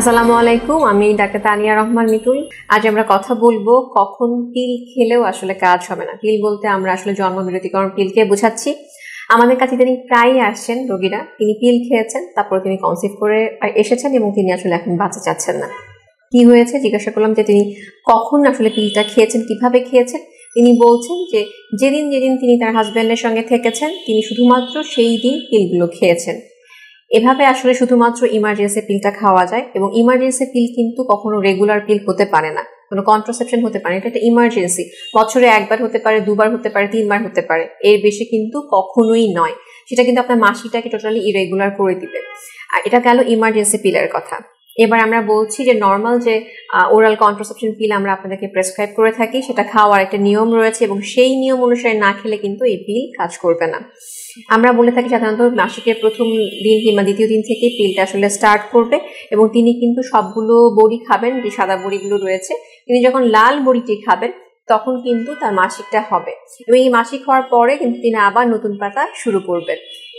আসসালামু আলাইকুম আমি ডাক্তার তানিয়া রহমান মিতুল আজ আমরা কথা বলবো কখন পিল খেলেও আসলে কাজ হবে না পিল বলতে আমরা আসলে জন্মবিরতিকরণ পিলকে বোঝাচ্ছি আমাদের কাছে তিনি প্রায়ই আসছেন রোগীরা তিনি পিল খেয়েছেন তারপরে তিনি কনসিভ করে এসেছেন এবং তিনি আসলে এখন বাঁচা চাচ্ছেন না কি হয়েছে জিজ্ঞাসা করলাম যে তিনি কখন আসলে পিলটা খেয়েছেন কিভাবে খেয়েছেন তিনি বলছেন যে যেদিন যেদিন তিনি তার হাজব্যান্ডের সঙ্গে থেকেছেন তিনি শুধুমাত্র সেই দিন পিলগুলো খেয়েছেন এভাবে আসলে শুধুমাত্র ইমার্জেন্সি পিলটা খাওয়া যায় এবং ইমার্জেন্সি পিল কিন্তু কখনো রেগুলার পিল হতে পারে না কোনো কন্ট্রাসেপশন হতে পারে এটা একটা ইমার্জেন্সি বছরে একবার হতে পারে দুবার হতে পারে তিনবার হতে পারে এর বেশি কিন্তু কখনোই নয় সেটা কিন্তু আপনার মাসিটাকে টোটালি ইরেগুলার করে দিবে আর এটা গেল ইমার্জেন্সি পিলের কথা এবার আমরা বলছি যে নর্মাল যে ওরাল কন্ট্রাসেপশন পিল আমরা আপনাদেরকে প্রেসক্রাইব করে থাকি সেটা খাওয়ার একটা নিয়ম রয়েছে এবং সেই নিয়ম অনুসারে না খেলে কিন্তু এই পিল কাজ করবে না আমরা বলে থাকি সাধারণত মাসিকের প্রথম দিন কিংবা দ্বিতীয় দিন থেকে পিলটা আসলে স্টার্ট করবে এবং তিনি কিন্তু সবগুলো বড়ি খাবেন যে সাদা বড়িগুলো রয়েছে তিনি যখন লাল বড়িটি খাবেন তখন কিন্তু তার মাসিকটা হবে এবং এই মাসিক হওয়ার পরে কিন্তু তিনি আবার নতুন পাতা শুরু করবেন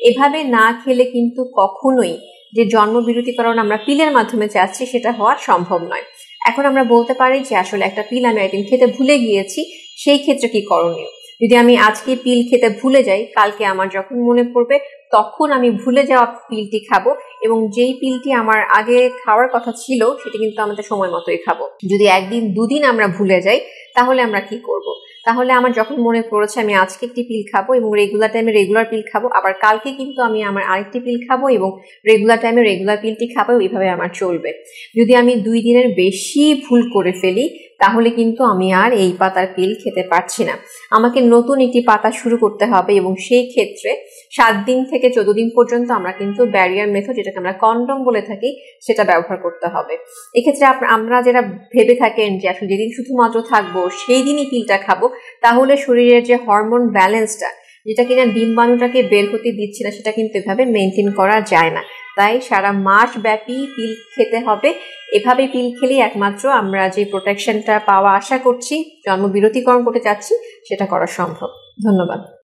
এভাবে না খেলে কিন্তু কখনোই যে জন্মবিরতিকরণ আমরা পিলের মাধ্যমে চাচ্ছি সেটা হওয়া সম্ভব নয় এখন আমরা বলতে পারি যে আসলে একটা পিল আমি একদিন খেতে ভুলে গিয়েছি সেই ক্ষেত্রে কি করণীয় যদি আমি আজকে পিল খেতে ভুলে যাই কালকে আমার যখন মনে পড়বে তখন আমি ভুলে যাওয়া পিলটি খাবো এবং যেই পিলটি আমার আগে খাওয়ার কথা ছিল সেটি কিন্তু আমাদের সময় মতোই খাবো যদি একদিন দুদিন আমরা ভুলে যাই তাহলে আমরা কি করবো তাহলে আমার যখন মনে পড়েছে আমি আজকে একটি পিল খাবো এবং রেগুলার টাইমে রেগুলার পিল খাবো আবার কালকে কিন্তু আমি আমার আরেকটি পিল খাবো এবং রেগুলার টাইমে রেগুলার পিলটি খাবো এইভাবে আমার চলবে যদি আমি দুই দিনের বেশি ভুল করে ফেলি তাহলে কিন্তু আমি আর এই পাতার পিল খেতে পারছি না আমাকে নতুন একটি পাতা শুরু করতে হবে এবং সেই ক্ষেত্রে সাত দিন থেকে চোদ্দ দিন পর্যন্ত আমরা কিন্তু ব্যারিয়ার মেথড যেটাকে আমরা কন্ডম বলে থাকি সেটা ব্যবহার করতে হবে এক্ষেত্রে আমরা যেটা ভেবে থাকেন যে আসলে যেদিন শুধুমাত্র থাকবো সেই দিনই পিলটা খাবো তাহলে শরীরের যে হরমোন ব্যালেন্সটা যেটা কিনা ডিম্বাণুটাকে বের হতে দিচ্ছে না সেটা কিন্তু এভাবে মেনটেন করা যায় না তাই সারা মাস ব্যাপী পিল খেতে হবে এভাবে পিল খেলেই একমাত্র আমরা যে প্রোটেকশনটা পাওয়া আশা করছি জন্মবিরতিকরণ করতে চাচ্ছি সেটা করা সম্ভব ধন্যবাদ